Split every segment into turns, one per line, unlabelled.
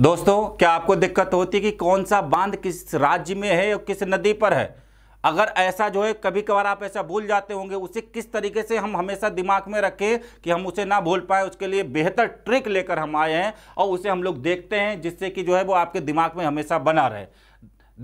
दोस्तों क्या आपको दिक्कत होती है कि कौन सा बांध किस राज्य में है और किस नदी पर है अगर ऐसा जो है कभी कभार आप ऐसा भूल जाते होंगे उसे किस तरीके से हम हमेशा दिमाग में रखें कि हम उसे ना भूल पाए उसके लिए बेहतर ट्रिक लेकर हम आए हैं और उसे हम लोग देखते हैं जिससे कि जो है वो आपके दिमाग में हमेशा बना रहे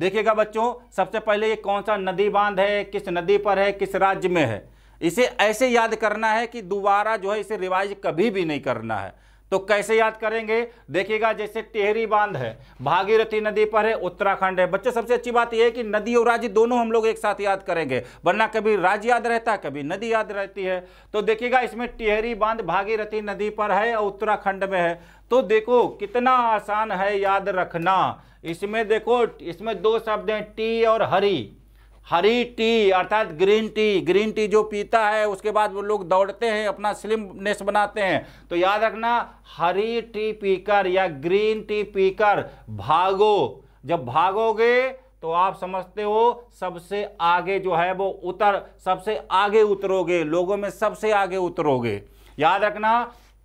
देखिएगा बच्चों सबसे पहले ये कौन सा नदी बांध है किस नदी पर है किस राज्य में है इसे ऐसे याद करना है कि दोबारा जो है इसे रिवाइज कभी भी नहीं करना है तो कैसे याद करेंगे देखिएगा जैसे टेहरी बांध है भागीरथी नदी पर है उत्तराखंड है बच्चे सबसे अच्छी बात यह है कि नदी और राज्य दोनों हम लोग एक साथ याद करेंगे वरना कभी राज्य याद रहता है कभी नदी याद रहती है तो देखिएगा इसमें टेहरी बांध भागीरथी नदी पर है और उत्तराखंड में है तो देखो कितना आसान है याद रखना इसमें देखो इसमें दो शब्द हैं टी और हरी हरी टी अर्थात ग्रीन टी ग्रीन टी जो पीता है उसके बाद वो लोग दौड़ते हैं अपना स्लिमनेस बनाते हैं तो याद रखना हरी टी पीकर या ग्रीन टी पीकर भागो जब भागोगे तो आप समझते हो सबसे आगे जो है वो उतर सबसे आगे उतरोगे लोगों में सबसे आगे उतरोगे याद रखना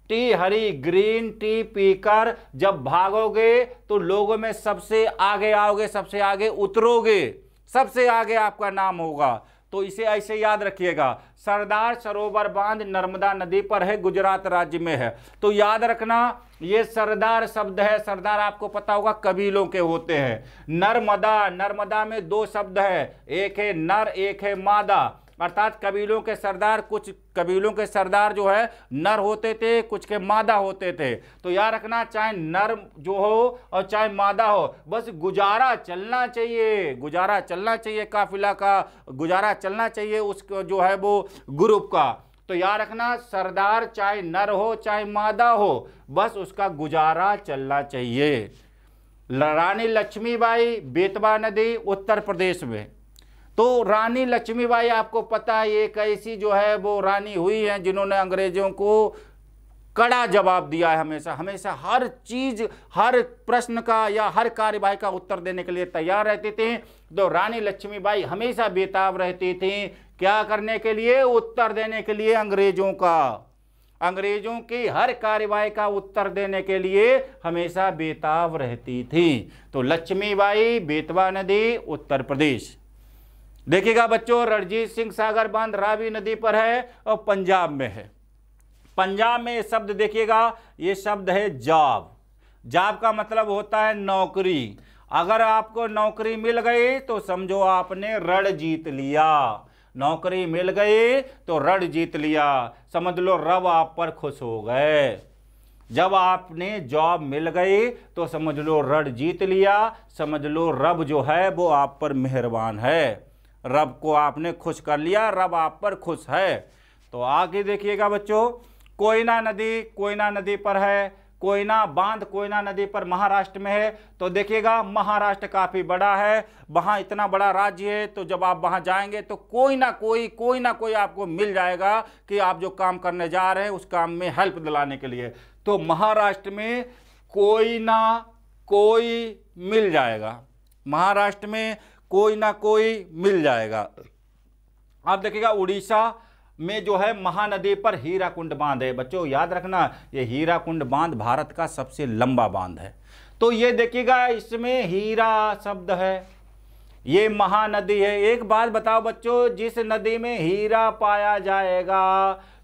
टी हरी ग्रीन टी पीकर जब भागोगे तो लोगों में सबसे आगे आओगे सबसे आगे उतरोगे सबसे आगे आपका नाम होगा तो इसे ऐसे याद रखिएगा सरदार सरोवर बांध नर्मदा नदी पर है गुजरात राज्य में है तो याद रखना ये सरदार शब्द है सरदार आपको पता होगा कबीलों के होते हैं नर्मदा नर्मदा में दो शब्द है एक है नर एक है मादा अर्थात कबीलों के सरदार कुछ कबीलों के सरदार जो है नर होते थे कुछ के मादा होते थे तो याद रखना चाहे नर जो हो और चाहे मादा हो बस गुजारा चलना चाहिए गुजारा चलना चाहिए काफिला का गुजारा चलना चाहिए उस जो है वो ग्रुप का तो याद रखना सरदार चाहे नर हो चाहे मादा हो बस उसका गुजारा चलना चाहिए रानी लक्ष्मीबाई बेतवा नदी उत्तर प्रदेश में तो रानी लक्ष्मीबाई आपको पता है एक ऐसी जो है वो रानी हुई है जिन्होंने अंग्रेजों को कड़ा जवाब दिया है हमेशा हमेशा हर चीज हर प्रश्न का या हर कार्यवाही का उत्तर देने के लिए तैयार रहते थे तो रानी लक्ष्मीबाई हमेशा बेताब रहती थी क्या करने के लिए उत्तर देने के लिए अंग्रेजों का अंग्रेजों की हर कार्यवाही का उत्तर देने के लिए हमेशा बेताब रहती थी तो लक्ष्मीबाई बेतवा नदी उत्तर प्रदेश देखिएगा बच्चों रणजीत सिंह सागर बांध रावी नदी पर है और पंजाब में है पंजाब में ये शब्द देखिएगा ये शब्द है जॉब जॉब का मतलब होता है नौकरी अगर आपको नौकरी मिल गई तो समझो आपने रण जीत लिया नौकरी मिल गई तो रण जीत लिया समझ लो रब आप पर खुश हो गए जब आपने जॉब मिल गई तो समझ लो रण जीत लिया समझ लो रब जो है वो आप पर मेहरबान है रब को आपने खुश कर लिया रब आप पर खुश है तो आगे देखिएगा बच्चों कोयना नदी कोयना नदी पर है कोयना बांध कोयना नदी पर महाराष्ट्र में है तो देखिएगा महाराष्ट्र काफ़ी बड़ा है वहाँ इतना बड़ा राज्य है तो जब आप वहाँ जाएंगे तो कोई ना कोई कोई ना कोई आपको मिल जाएगा कि आप जो काम करने जा रहे हैं उस काम में हेल्प दिलाने के लिए तो महाराष्ट्र में कोई ना कोई मिल जाएगा महाराष्ट्र में कोई ना कोई मिल जाएगा आप देखिएगा उड़ीसा में जो है महानदी पर हीरा कुंड बांध है बच्चों याद रखना ये हीरा कुंड बांध भारत का सबसे लंबा बांध है तो ये देखिएगा इसमें हीरा शब्द है ये महानदी है एक बात बताओ बच्चों जिस नदी में हीरा पाया जाएगा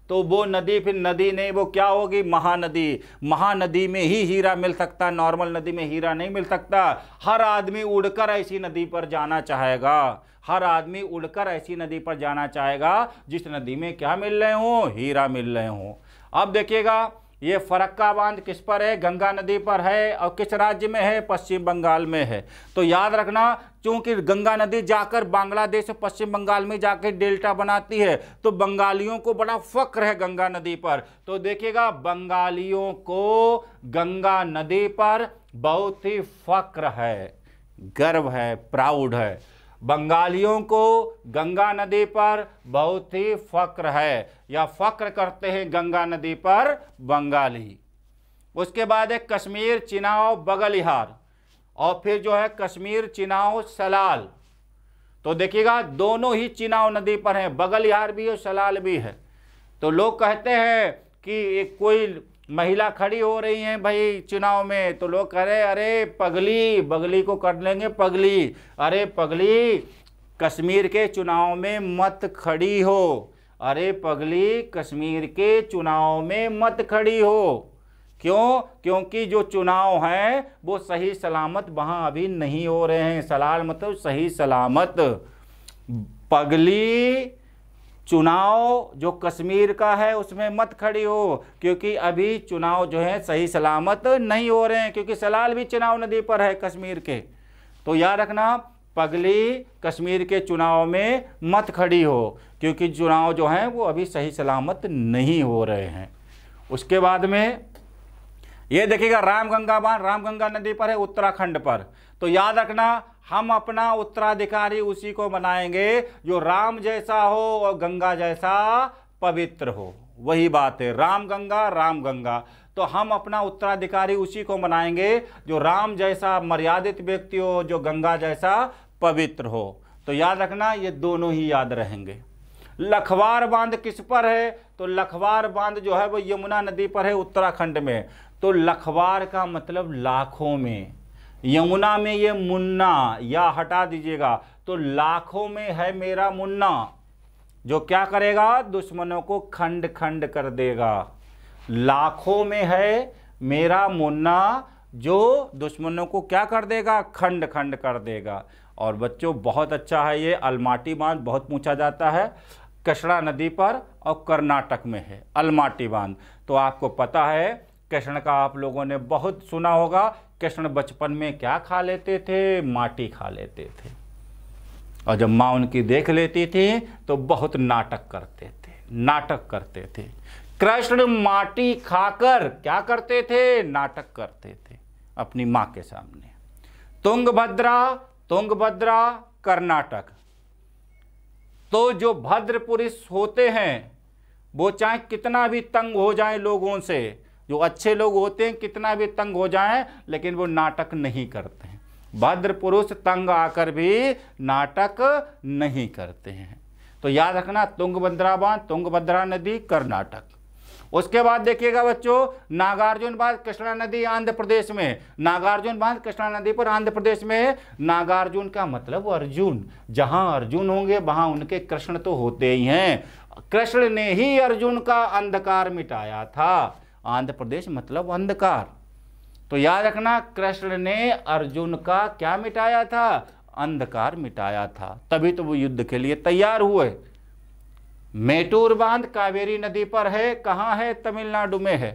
तो वो नदी फिर नदी नहीं वो क्या होगी महानदी महानदी में ही हीरा मिल सकता नॉर्मल नदी में हीरा नहीं मिल सकता हर आदमी उड़कर ऐसी नदी पर जाना चाहेगा हर आदमी उड़कर ऐसी नदी पर जाना चाहेगा जिस नदी में क्या मिल रहे हों हीरा मिल रहे हों अब देखिएगा ये फरक्का बांध किस पर है गंगा नदी पर है और किस राज्य में है पश्चिम बंगाल में है तो याद रखना क्योंकि गंगा नदी जाकर बांग्लादेश और पश्चिम बंगाल में जाकर डेल्टा बनाती है तो बंगालियों को बड़ा फक्र है गंगा नदी पर तो देखिएगा बंगालियों को गंगा नदी पर बहुत ही फक्र है गर्व है प्राउड है बंगालियों को गंगा नदी पर बहुत ही फ़क्र है या फ़क्र करते हैं गंगा नदी पर बंगाली उसके बाद है कश्मीर चिनाव बगलिहार और फिर जो है कश्मीर चिनाव सलाल तो देखिएगा दोनों ही चिनाव नदी पर हैं बगलिहार भी है सलाल भी है तो लोग कहते हैं कि कोई महिला खड़ी हो रही हैं भाई चुनाव में तो लोग कह रहे अरे पगली बगली को कर लेंगे पगली अरे पगली कश्मीर के चुनाव में मत खड़ी हो अरे पगली कश्मीर के चुनाव में मत खड़ी हो क्यों क्योंकि जो चुनाव हैं वो सही सलामत वहाँ अभी नहीं हो रहे हैं सलाल मतलब सही सलामत पगली चुनाव जो कश्मीर का है उसमें मत खड़ी हो क्योंकि अभी चुनाव जो है सही सलामत नहीं हो रहे हैं क्योंकि सलाल भी चुनाव नदी पर है कश्मीर के तो याद रखना पगली कश्मीर के चुनाव में मत खड़ी हो क्योंकि चुनाव जो हैं वो अभी सही सलामत नहीं हो रहे हैं उसके बाद में ये देखिएगा रामगंगा बांध रामगंगा नदी पर है उत्तराखंड पर तो याद रखना हम अपना उत्तराधिकारी उसी को बनाएंगे जो राम जैसा हो और गंगा जैसा पवित्र हो वही बात है राम गंगा राम गंगा तो हम अपना उत्तराधिकारी उसी को बनाएंगे जो राम जैसा मर्यादित व्यक्ति हो जो गंगा जैसा पवित्र हो तो याद रखना ये दोनों ही याद रहेंगे लखवार बांध किस पर है तो लखवार बांध जो है वो यमुना नदी पर है उत्तराखंड में तो लखवार का मतलब लाखों में यमुना में ये मुन्ना या हटा दीजिएगा तो लाखों में है मेरा मुन्ना जो क्या करेगा दुश्मनों को खंड खंड कर देगा लाखों में है मेरा मुन्ना जो दुश्मनों को क्या कर देगा खंड खंड कर देगा और बच्चों बहुत अच्छा है ये अलमाटी बांध बहुत पूछा जाता है कृष्णा नदी पर और कर्नाटक में है अलमाटी बांध तो आपको पता है कृष्ण का आप लोगों ने बहुत सुना होगा कृष्ण बचपन में क्या खा लेते थे माटी खा लेते थे और जब माँ उनकी देख लेती थी तो बहुत नाटक करते थे नाटक करते थे कृष्ण माटी खाकर क्या करते थे नाटक करते थे अपनी माँ के सामने तुंगभद्रा तुंगभद्रा कर्नाटक तो जो भद्र पुरुष होते हैं वो चाहे कितना भी तंग हो जाए लोगों से जो अच्छे लोग होते हैं कितना भी तंग हो जाए लेकिन वो नाटक नहीं करते हैं भद्र पुरुष तंग आकर भी नाटक नहीं करते हैं तो याद रखना तुंगभद्रा बांध तुंगभद्रा नदी कर्नाटक उसके बाद देखिएगा बच्चों नागार्जुन बांध कृष्णा नदी आंध्र प्रदेश में नागार्जुन बांध कृष्णा नदी पर आंध्र प्रदेश में नागार्जुन का मतलब अर्जुन जहां अर्जुन होंगे वहां उनके कृष्ण तो होते ही हैं कृष्ण ने ही अर्जुन का अंधकार मिटाया था आंध्र प्रदेश मतलब अंधकार तो याद रखना कृष्ण ने अर्जुन का क्या मिटाया था अंधकार मिटाया था तभी तो वो युद्ध के लिए तैयार हुए मेटूर बांध कावेरी नदी पर है कहाँ है तमिलनाडु में है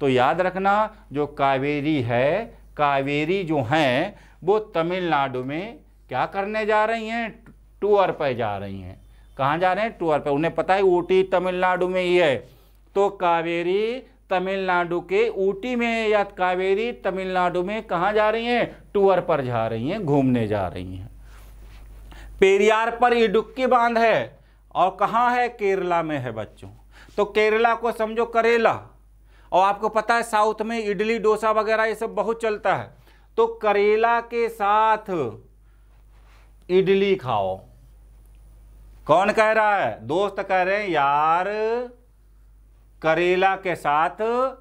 तो याद रखना जो कावेरी है कावेरी जो हैं वो तमिलनाडु में क्या करने जा रही हैं टूर पर जा रही हैं कहाँ जा रहे हैं टूर पर उन्हें पता है ऊटी तमिलनाडु में ही है तो कावेरी तमिलनाडु के ऊटी में या कावेरी तमिलनाडु में कहाँ जा रही हैं टूर पर जा रही हैं घूमने जा रही हैं पेरियार पर इडुक्की बांध है और कहाँ है केरला में है बच्चों तो केरला को समझो करेला और आपको पता है साउथ में इडली डोसा वगैरह ये सब बहुत चलता है तो करेला के साथ इडली खाओ कौन कह रहा है दोस्त कह रहे हैं यार करेला के साथ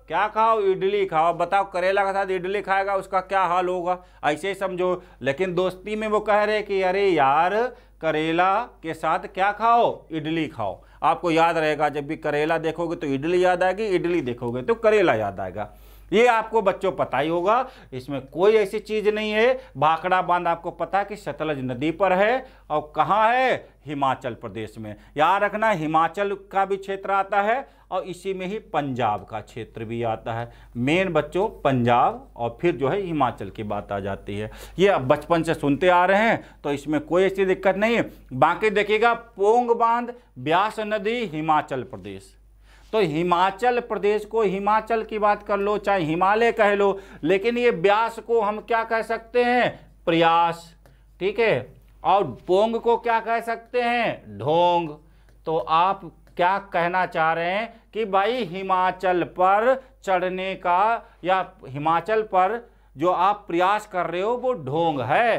क्या खाओ इडली खाओ बताओ करेला के साथ इडली खाएगा उसका क्या हाल होगा ऐसे ही समझो लेकिन दोस्ती में वो कह रहे कि अरे यार करेला के साथ क्या खाओ इडली खाओ आपको याद रहेगा जब भी करेला देखोगे तो इडली याद आएगी इडली देखोगे तो करेला याद आएगा ये आपको बच्चों पता ही होगा इसमें कोई ऐसी चीज नहीं है भाखड़ा बांध आपको पता है कि सतलज नदी पर है और कहाँ है हिमाचल प्रदेश में याद रखना हिमाचल का भी क्षेत्र आता है और इसी में ही पंजाब का क्षेत्र भी आता है मेन बच्चों पंजाब और फिर जो है हिमाचल की बात आ जाती है ये अब बचपन से सुनते आ रहे हैं तो इसमें कोई ऐसी दिक्कत नहीं है बाकी देखिएगा पोंग बांध ब्यास नदी हिमाचल प्रदेश तो हिमाचल प्रदेश को हिमाचल की बात कर लो चाहे हिमालय कह लो लेकिन ये ब्यास को हम क्या कह सकते हैं प्रयास ठीक है और पोंग को क्या कह सकते हैं ढोंग तो आप क्या कहना चाह रहे हैं कि भाई हिमाचल पर चढ़ने का या हिमाचल पर जो आप प्रयास कर रहे हो वो ढोंग है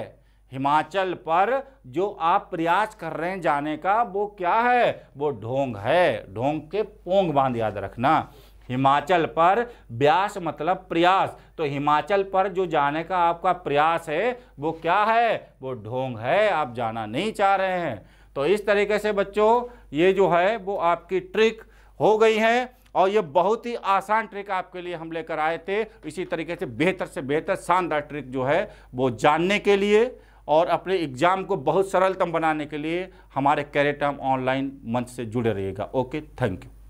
हिमाचल पर जो आप प्रयास कर रहे हैं जाने का वो क्या है वो ढोंग है ढोंग के पोंग बांध याद रखना हिमाचल पर ब्यास मतलब प्रयास तो हिमाचल पर जो जाने का आपका प्रयास है वो क्या है वो ढोंग है आप जाना नहीं चाह रहे हैं तो इस तरीके से बच्चों ये जो है वो आपकी ट्रिक हो गई है और ये बहुत ही आसान ट्रिक आपके लिए हम लेकर आए थे इसी तरीके से बेहतर से बेहतर शानदार ट्रिक जो है वो जानने के लिए और अपने एग्ज़ाम को बहुत सरलतम बनाने के लिए हमारे कैरेटम ऑनलाइन मंच से जुड़े रहिएगा ओके थैंक यू